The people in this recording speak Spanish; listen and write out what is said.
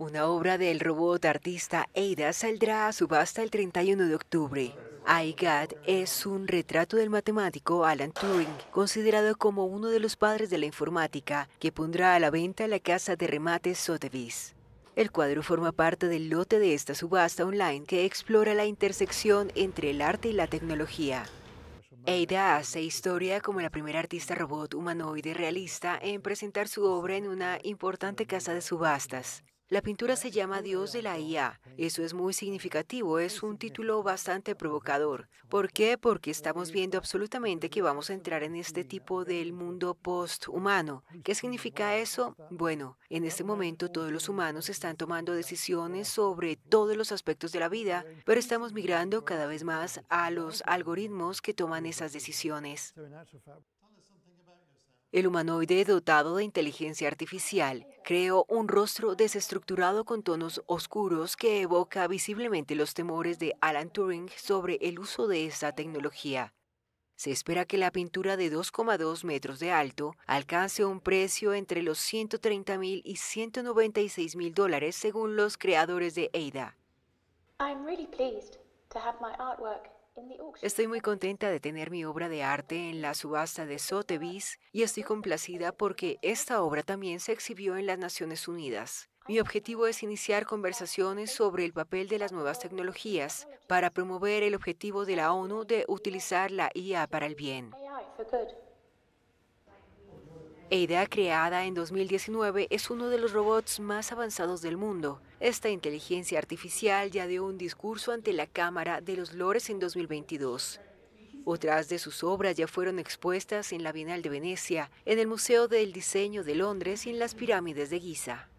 Una obra del robot artista Ada saldrá a subasta el 31 de octubre. iGAT es un retrato del matemático Alan Turing, considerado como uno de los padres de la informática, que pondrá a la venta la casa de remates Sotheby's. El cuadro forma parte del lote de esta subasta online que explora la intersección entre el arte y la tecnología. Ada hace historia como la primera artista robot humanoide realista en presentar su obra en una importante casa de subastas. La pintura se llama Dios de la IA. Eso es muy significativo, es un título bastante provocador. ¿Por qué? Porque estamos viendo absolutamente que vamos a entrar en este tipo del mundo post-humano. ¿Qué significa eso? Bueno, en este momento todos los humanos están tomando decisiones sobre todos los aspectos de la vida, pero estamos migrando cada vez más a los algoritmos que toman esas decisiones. El humanoide dotado de inteligencia artificial creó un rostro desestructurado con tonos oscuros que evoca visiblemente los temores de Alan Turing sobre el uso de esta tecnología. Se espera que la pintura de 2,2 metros de alto alcance un precio entre los 130 mil y 196 mil dólares según los creadores de Ada. I'm really pleased to have my artwork Estoy muy contenta de tener mi obra de arte en la subasta de Sotheby's y estoy complacida porque esta obra también se exhibió en las Naciones Unidas. Mi objetivo es iniciar conversaciones sobre el papel de las nuevas tecnologías para promover el objetivo de la ONU de utilizar la IA para el bien. EIDA creada en 2019, es uno de los robots más avanzados del mundo. Esta inteligencia artificial ya dio un discurso ante la Cámara de los Lores en 2022. Otras de sus obras ya fueron expuestas en la Bienal de Venecia, en el Museo del Diseño de Londres y en las Pirámides de Giza.